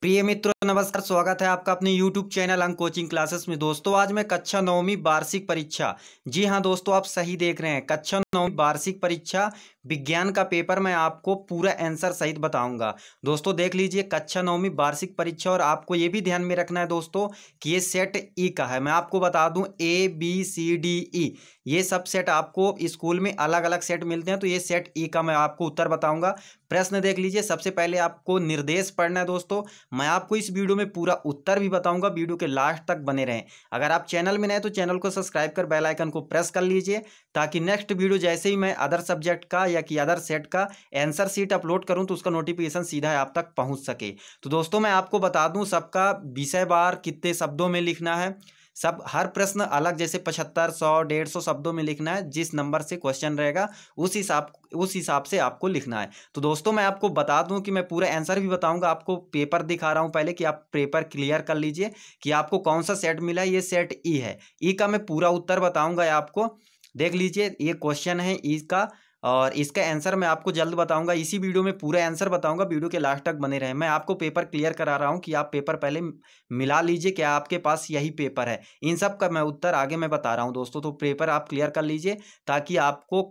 प्रिय मित्रों नमस्कार स्वागत है आपका अपने YouTube channel Ang coaching classes में दोस्तों आज मैं कक्षा नौवीं वार्षिक परीक्षा जी हाँ दोस्तों आप सही देख रहे हैं कक्षा नौवीं वार्षिक परीक्षा विज्ञान का पेपर मैं आपको पूरा आंसर सहित बताऊंगा दोस्तों देख लीजिए कक्षा नौवीं वार्षिक परीक्षा और आपको ये भी ध्यान में रखना है दोस्तों कि ये सेट ई e का है मैं आपको बता दूँ A B C D E ये सब सेट आपको स्कूल में अलग अलग सेट मिलते हैं तो ये सेट ई e का मैं आपको उत्तर बताऊंगा प्रश्न देख लीजिए सबसे पहले आपको निर्देश पढ़ना है दोस्तों मैं आपको इस वीडियो में पूरा उत्तर भी बताऊंगा वीडियो के लास्ट तक बने रहें अगर आप चैनल में नए तो चैनल को सब्सक्राइब कर बेल आइकन को प्रेस कर लीजिए ताकि नेक्स्ट वीडियो जैसे ही मैं अदर सब्जेक्ट का या कि अदर सेट का एंसर सीट अपलोड करूँ तो उसका नोटिफिकेशन सीधा आप तक पहुँच सके तो दोस्तों मैं आपको बता दूँ सबका विषय बार कितने शब्दों में लिखना है सब हर प्रश्न अलग जैसे पचहत्तर सौ डेढ़ सौ शब्दों में लिखना है जिस नंबर से क्वेश्चन रहेगा उस हिसाब उस हिसाब से आपको लिखना है तो दोस्तों मैं आपको बता दूं कि मैं पूरा आंसर भी बताऊंगा आपको पेपर दिखा रहा हूं पहले कि आप पेपर क्लियर कर लीजिए कि आपको कौन सा सेट मिला है ये सेट ई e है ई e का मैं पूरा उत्तर बताऊँगा आपको देख लीजिए ये क्वेश्चन है ई e का और इसका आंसर मैं आपको जल्द बताऊंगा इसी वीडियो में पूरा आंसर बताऊंगा वीडियो के लास्ट तक बने रहे मैं आपको पेपर क्लियर करा रहा हूं कि आप पेपर पहले मिला लीजिए क्या आपके पास यही पेपर है इन सब का मैं उत्तर आगे मैं बता रहा हूं दोस्तों तो पेपर आप क्लियर कर लीजिए ताकि आपको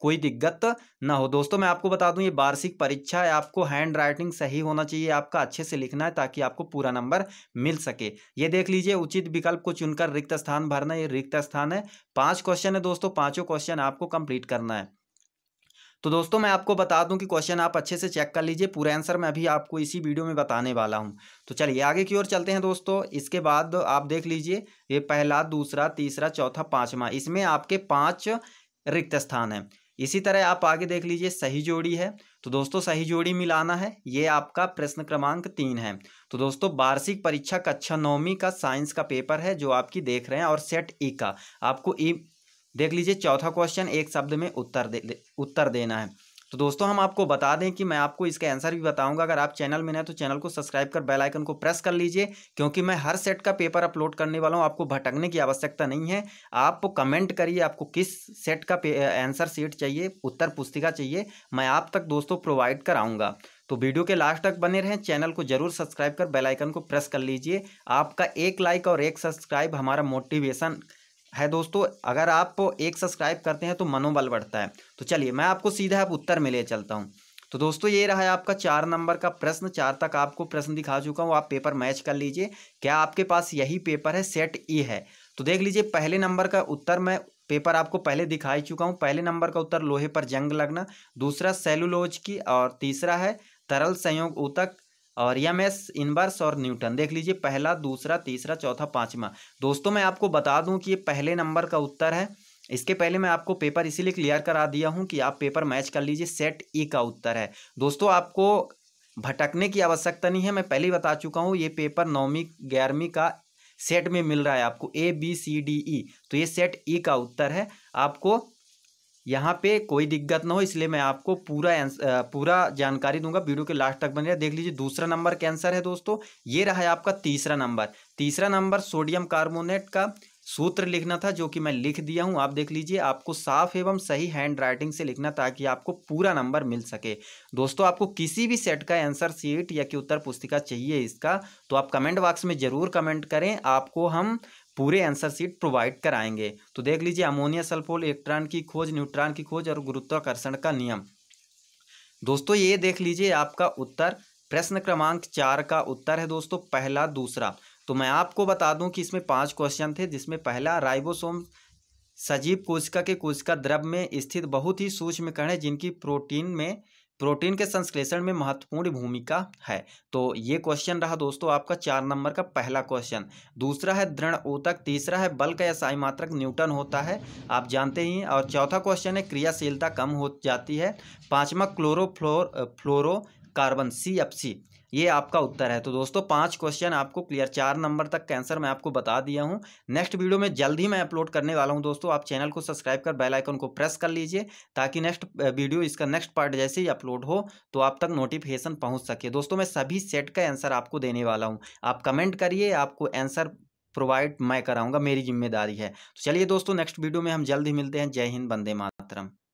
कोई दिक्कत ना हो दोस्तों मैं आपको बता दूं ये वार्षिक परीक्षा है आपको हैंड राइटिंग सही होना चाहिए आपका अच्छे से लिखना है ताकि आपको पूरा नंबर मिल सके ये देख लीजिए उचित विकल्प को चुनकर रिक्त स्थान भरना ये रिक्त स्थान है पांच क्वेश्चन है दोस्तों पांचों क्वेश्चन आपको कंप्लीट करना है तो दोस्तों मैं आपको बता दूं कि क्वेश्चन आप अच्छे से चेक कर लीजिए पूरा आंसर मैं अभी आपको इसी वीडियो में बताने वाला हूं तो चलिए आगे की ओर चलते हैं दोस्तों इसके बाद आप देख लीजिए ये पहला दूसरा तीसरा चौथा पाँचवा इसमें आपके पाँच रिक्त स्थान हैं इसी तरह आप आगे देख लीजिए सही जोड़ी है तो दोस्तों सही जोड़ी मिलाना है ये आपका प्रश्न क्रमांक तीन है तो दोस्तों वार्षिक परीक्षा कक्षा नौवीं का साइंस का पेपर है जो आपकी देख रहे हैं और सेट ई का आपको ई देख लीजिए चौथा क्वेश्चन एक शब्द में उत्तर दे, दे उत्तर देना है तो दोस्तों हम आपको बता दें कि मैं आपको इसका आंसर भी बताऊंगा अगर आप चैनल में नए तो चैनल को सब्सक्राइब कर बेल आइकन को प्रेस कर लीजिए क्योंकि मैं हर सेट का पेपर अपलोड करने वाला हूं आपको भटकने की आवश्यकता नहीं है आप कमेंट करिए आपको किस सेट का आंसर सीट चाहिए उत्तर पुस्तिका चाहिए मैं आप तक दोस्तों प्रोवाइड कराऊँगा तो वीडियो के लास्ट तक बने रहें चैनल को जरूर सब्सक्राइब कर बेलाइकन को प्रेस कर लीजिए आपका एक लाइक और एक सब्सक्राइब हमारा मोटिवेशन है दोस्तों अगर आप एक सब्सक्राइब करते हैं तो मनोबल बढ़ता है तो चलिए मैं आपको सीधा आप उत्तर में ले चलता हूँ तो दोस्तों ये रहा है आपका चार नंबर का प्रश्न चार तक आपको प्रश्न दिखा चुका हूँ आप पेपर मैच कर लीजिए क्या आपके पास यही पेपर है सेट ई है तो देख लीजिए पहले नंबर का उत्तर मैं पेपर आपको पहले दिखाई चुका हूँ पहले नंबर का उत्तर लोहे पर जंग लगना दूसरा सेलुलोज की और तीसरा है तरल संयोग उतक और एम एस इनवर्स और न्यूटन देख लीजिए पहला दूसरा तीसरा चौथा पाँचवा दोस्तों मैं आपको बता दूं कि ये पहले नंबर का उत्तर है इसके पहले मैं आपको पेपर इसीलिए क्लियर करा दिया हूं कि आप पेपर मैच कर लीजिए सेट ई e का उत्तर है दोस्तों आपको भटकने की आवश्यकता नहीं है मैं पहले ही बता चुका हूँ ये पेपर नौवीं ग्यारहवीं का सेट में मिल रहा है आपको A B C D E तो ये सेट ई e का उत्तर है आपको यहाँ पे कोई दिक्कत ना हो इसलिए मैं आपको पूरा पूरा जानकारी दूंगा वीडियो के लास्ट तक बने देख लीजिए दूसरा नंबर कैंसर है दोस्तों ये रहा है आपका तीसरा नंबर तीसरा नंबर सोडियम कार्बोनेट का सूत्र लिखना था जो कि मैं लिख दिया हूँ आप देख लीजिए आपको साफ एवं सही हैंड राइटिंग से लिखना ताकि आपको पूरा नंबर मिल सके दोस्तों आपको किसी भी सेट का आंसर सीट या कि उत्तर पुस्तिका चाहिए इसका तो आप कमेंट बॉक्स में ज़रूर कमेंट करें आपको हम पूरे आंसर सीट प्रोवाइड कराएंगे तो देख लीजिए अमोनिया सल्फोल इलेक्ट्रॉन की खोज न्यूट्रॉन की खोज और गुरुत्वाकर्षण का नियम दोस्तों ये देख लीजिए आपका उत्तर प्रश्न क्रमांक चार का उत्तर है दोस्तों पहला दूसरा तो मैं आपको बता दूं कि इसमें पांच क्वेश्चन थे जिसमें पहला राइबोसोम सजीव कोशिका के कोशिका द्रव में स्थित बहुत ही सूक्ष्म कण है जिनकी प्रोटीन में प्रोटीन के संश्लेषण में महत्वपूर्ण भूमिका है तो ये क्वेश्चन रहा दोस्तों आपका चार नंबर का पहला क्वेश्चन दूसरा है दृढ़ ऊतक तीसरा है बल्क या साई मात्रक न्यूटन होता है आप जानते ही और चौथा क्वेश्चन है क्रियाशीलता कम हो जाती है पांचवा chlorofluoro fluoro carbon C F C ये आपका उत्तर है तो दोस्तों पांच क्वेश्चन आपको क्लियर चार नंबर तक कैंसर मैं आपको बता दिया हूँ नेक्स्ट वीडियो में जल्द ही मैं अपलोड करने वाला हूँ दोस्तों आप चैनल को सब्सक्राइब कर बेल आइकन को प्रेस कर लीजिए ताकि नेक्स्ट वीडियो इसका नेक्स्ट पार्ट जैसे ही अपलोड हो तो आप तक नोटिफिकेशन पहुँच सके दोस्तों मैं सभी सेट का आंसर आपको देने वाला हूँ आप कमेंट करिए आपको आंसर प्रोवाइड मैं कराऊंगा मेरी जिम्मेदारी है तो चलिए दोस्तों नेक्स्ट वीडियो में हम जल्द ही मिलते हैं जय हिंद बंदे मातरम